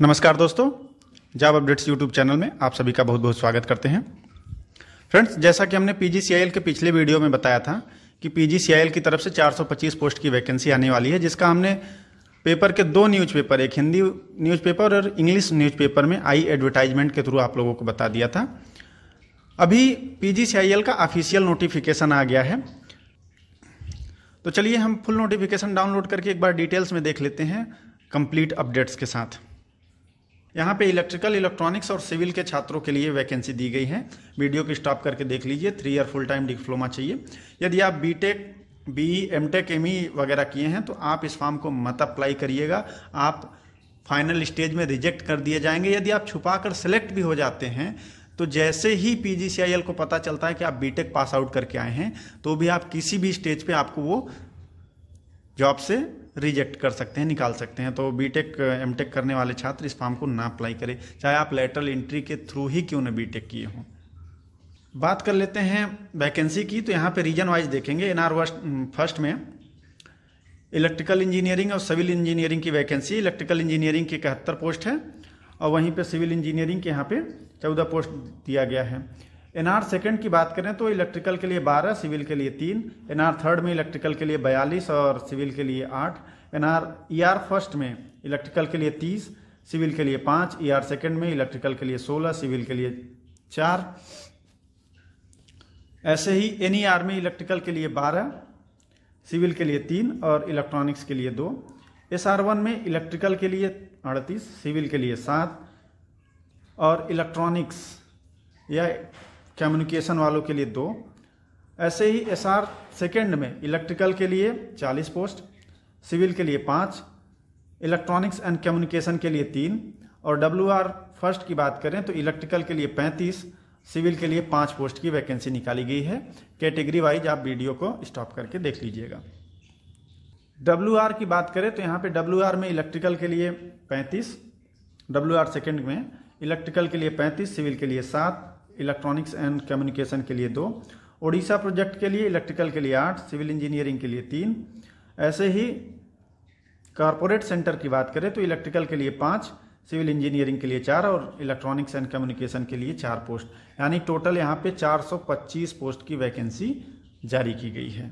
नमस्कार दोस्तों job updates YouTube channel में आप सभी का बहुत बहुत स्वागत करते हैं फ्रेंड्स जैसा कि हमने पीजीसीआईएल के पिछले वीडियो में बताया था कि पीजीसीआईएल की तरफ से 425 पोस्ट की वैकेंसी आने वाली है जिसका हमने पेपर के दो न्यूज़पेपर एक हिंदी न्यूज़पेपर और इंग्लिश न्यूज़पेपर में आई एडवर्टाइजमेंट के थ्रू आप लोगों को बता दिया था अभी पीजीसीआईएल का ऑफिशियल नोटिफिकेशन आ गया है तो चलिए हम फुल नोटिफिकेशन डाउनलोड करके एक बार डिटेल्स में देख लेते हैं कंप्लीट अपडेट्स के साथ यहाँ पे इलेक्ट्रिकल इलेक्ट्रॉनिक्स और सिविल के छात्रों के लिए वैकेंसी दी गई है वीडियो को स्टॉप करके देख लीजिए three year full time diploma चाहिए यदि आप B tech B M tech M E वगैरह किए हैं तो आप इस फॉर्म को मत अप्लाई करिएगा आप फाइनल स्टेज में रिजेक्ट कर दिए जाएंगे यदि आप छुपा कर सेलेक्ट भी हो जाते हैं तो जैसे ही पीजीसीआईएल को पता चलता है कि आप बीटेक पास आउट करके आए हैं तो भी आप किसी भी स्टेज पे आपको वो जॉब से रिजेक्ट कर सकते हैं निकाल सकते हैं तो बीटेक एमटेक करने वाले छात्र इस फॉर्म को ना अप्लाई करें चाहे आप लेटरल एंट्री के थ्रू ही क्यों ना बीटेक किए हों बात कर लेते हैं वैकेंसी की तो यहाँ पे रीजन वाइज देखेंगे एन आर फर्स्ट में इलेक्ट्रिकल इंजीनियरिंग और सिविल इंजीनियरिंग की वैकेंसी इलेक्ट्रिकल इंजीनियरिंग की इकहत्तर पोस्ट है और वहीं पर सिविल इंजीनियरिंग के यहाँ पे चौदह पोस्ट दिया गया है एनआर सेकंड की बात करें तो इलेक्ट्रिकल के लिए 12 सिविल के लिए तीन एनआर थर्ड में इलेक्ट्रिकल के लिए 42 और सिविल के लिए आठ एनआर ईआर फर्स्ट में इलेक्ट्रिकल के लिए 30 सिविल के लिए ई ईआर सेकंड में इलेक्ट्रिकल के लिए 16 सिविल के लिए चार ऐसे ही एन में इलेक्ट्रिकल के लिए बारह सिविल के लिए तीन और इलेक्ट्रॉनिक्स के लिए दो एस में इलेक्ट्रिकल के लिए अड़तीस सिविल के लिए सात और इलेक्ट्रॉनिक्स या कम्युनिकेशन वालों के लिए दो ऐसे ही एस आर सेकेंड में इलेक्ट्रिकल के लिए चालीस पोस्ट सिविल के लिए पाँच इलेक्ट्रॉनिक्स एंड कम्युनिकेशन के लिए तीन और डब्ल्यू आर फर्स्ट की बात करें तो इलेक्ट्रिकल के लिए पैंतीस सिविल के लिए पाँच पोस्ट की वैकेंसी निकाली गई है कैटेगरी वाइज आप वीडियो को स्टॉप करके देख लीजिएगा डब्ल्यू आर की बात करें तो यहाँ पे डब्ल्यू आर में इलेक्ट्रिकल के लिए पैंतीस डब्ल्यू आर सेकेंड में इलेक्ट्रिकल के लिए पैंतीस सिविल के लिए सात इलेक्ट्रॉनिक्स एंड कम्युनिकेशन के लिए दो ओडिशा प्रोजेक्ट के लिए इलेक्ट्रिकल के लिए आठ सिविल इंजीनियरिंग के लिए तीन ऐसे ही कॉरपोरेट सेंटर की बात करें तो इलेक्ट्रिकल के लिए पाँच सिविल इंजीनियरिंग के लिए चार और इलेक्ट्रॉनिक्स एंड कम्युनिकेशन के लिए चार पोस्ट यानी टोटल यहाँ पे 425 पोस्ट की वैकेंसी जारी की गई है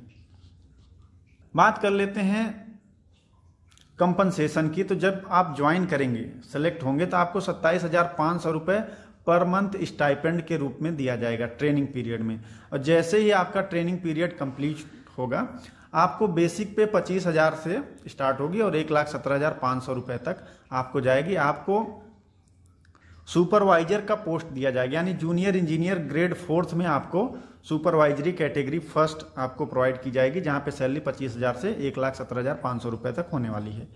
बात कर लेते हैं कंपनसेशन की तो जब आप ज्वाइन करेंगे सेलेक्ट होंगे तो आपको सत्ताईस हज़ार सौ पर मंथ स्टाइपेंड के रूप में दिया जाएगा ट्रेनिंग पीरियड में और जैसे ही आपका ट्रेनिंग पीरियड कंप्लीट होगा आपको बेसिक पे पच्चीस हज़ार से स्टार्ट होगी और एक लाख सत्रह हज़ार पाँच सौ रुपये तक आपको जाएगी आपको सुपरवाइजर का पोस्ट दिया जाएगा यानी जूनियर इंजीनियर ग्रेड फोर्थ में आपको सुपरवाइजरी कैटेगरी फर्स्ट आपको प्रोवाइड की जाएगी जहां पे सैलरी पच्चीस हज़ार से एक लाख सत्रह हज़ार पाँच सौ रुपये तक होने वाली है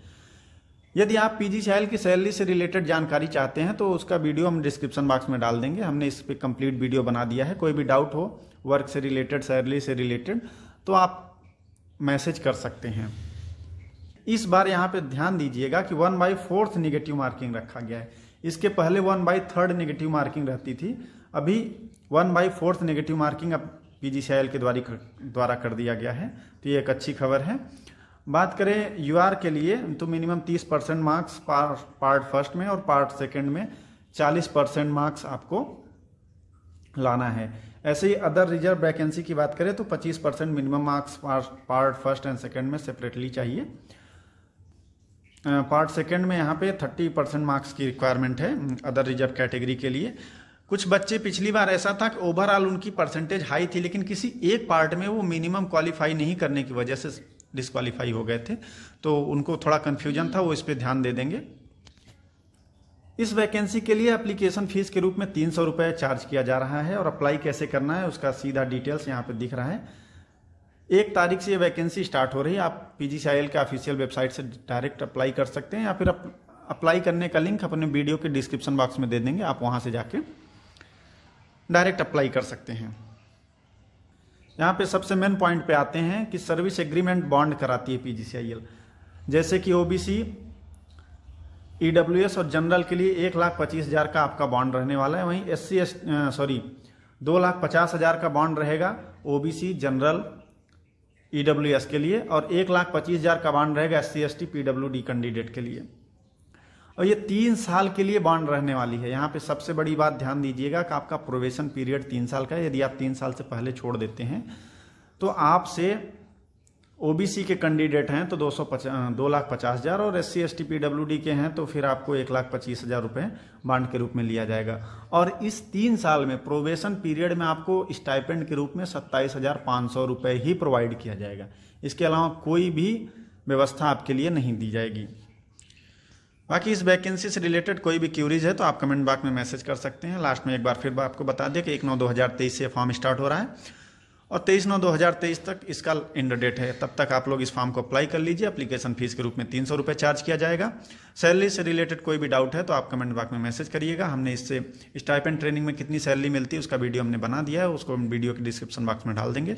यदि आप जी सैल की सैलरी से रिलेटेड जानकारी चाहते हैं तो उसका वीडियो हम डिस्क्रिप्शन बॉक्स में डाल देंगे हमने इस पर कंप्लीट वीडियो बना दिया है कोई भी डाउट हो वर्क से रिलेटेड सैलरी से रिलेटेड तो आप मैसेज कर सकते हैं इस बार यहाँ पे ध्यान दीजिएगा कि one by fourth negative marking रखा गया है इसके पहले one by third negative marking रहती थी अभी one by fourth negative marking अब पी के द्वारा द्वारा कर दिया गया है तो ये एक अच्छी खबर है बात करें यू के लिए तो minimum 30 percent marks part first में और पार्ट सेकंड में 40 परसेंट मार्क्स आपको लाना है ऐसे ही अदर रिजर्व वैकेंसी की बात करें तो 25 percent minimum marks part first and second में सेपरेटली चाहिए पार्ट सेकंड में यहाँ पे 30 परसेंट मार्क्स की रिक्वायरमेंट है अदर रिजर्व कैटेगरी के लिए कुछ बच्चे पिछली बार ऐसा था कि ओवरऑल उनकी परसेंटेज हाई थी लेकिन किसी एक पार्ट में वो मिनिमम क्वालिफाई नहीं करने की वजह से डिस्कालीफाई हो गए थे तो उनको थोड़ा कन्फ्यूजन था वो इस पर ध्यान दे देंगे इस वैकेंसी के लिए एप्लीकेशन फीस के रूप में तीन सौ रुपये चार्ज किया जा रहा है और अप्लाई कैसे करना है उसका सीधा डिटेल्स यहाँ पे दिख रहा है एक तारीख से ये वैकेंसी स्टार्ट हो रही है आप पी जी के ऑफिशियल वेबसाइट से डायरेक्ट अप्लाई कर सकते हैं या फिर अप, अप्लाई करने का लिंक अपने वीडियो के डिस्क्रिप्शन बॉक्स में दे देंगे आप वहाँ से जाके डायरेक्ट अप्लाई कर सकते हैं यहाँ पे सबसे मेन पॉइंट पे आते हैं कि सर्विस एग्रीमेंट बॉन्ड कराती है पीजीसीआईएल जैसे कि ओबीसी ईडब्ल्यूएस e और जनरल के लिए एक लाख पच्चीस हज़ार का आपका बॉन्ड रहने वाला है वहीं एस सी सॉरी दो लाख पचास हज़ार का बॉन्ड रहेगा ओबीसी जनरल ईडब्ल्यूएस के लिए और एक लाख पच्चीस हज़ार का बॉन्ड रहेगा S C S T P W D candidate के लिए और ये तीन साल के लिए बॉन्ड रहने वाली है यहाँ पे सबसे बड़ी बात ध्यान दीजिएगा कि आपका प्रोवेशन पीरियड तीन साल का है यदि आप तीन साल से पहले छोड़ देते हैं तो आपसे ओबीसी के कैंडिडेट हैं तो दो सौ दो लाख पचास हज़ार और S C S T P W D के हैं तो फिर आपको एक लाख पच्चीस हज़ार रुपये बांड के रूप में लिया जाएगा और इस तीन साल में प्रोवेशन पीरियड में आपको स्टाइपेंड के रूप में सत्ताईस हज़ार पाँच सौ रुपये ही प्रोवाइड किया जाएगा इसके अलावा कोई भी व्यवस्था आपके लिए नहीं दी जाएगी बाकी इस वैकेंसी से रिलेटेड कोई भी क्यूरीज है तो आप कमेंट बॉक्स में मैसेज कर सकते हैं लास्ट में एक बार फिर आपको बता दें कि एक नौ दो हज़ार तेईस से फॉर्म स्टार्ट हो रहा है और तेईस नौ दो हज़ार तेईस तक इसका इंड डेट है तब तक आप लोग इस फॉर्म को अप्लाई कर लीजिए अप्लीकेशन फीस के रूप में तीन सौ रुपये चार्ज किया जाएगा सैलरी से रिलेटेड कोई भी डाउट है तो आप कमेंट बॉक्स में मैसेज करिएगा हमने इससे स्टाइप एंड ट्रेनिंग में कितनी सैलरी मिलती है उसका वीडियो हमने बना दिया है उसको हम वीडियो के डिस्क्रिप्शन बॉक्स में डाल देंगे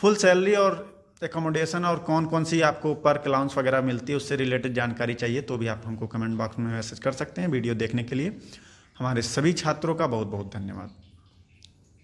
फुल सैलरी और एकोमोडेशन और कौन कौन सी आपको पर्क लाउंस वगैरह मिलती है उससे रिलेटेड जानकारी चाहिए तो भी आप हमको कमेंट बॉक्स में मैसेज कर सकते हैं वीडियो देखने के लिए हमारे सभी छात्रों का बहुत बहुत धन्यवाद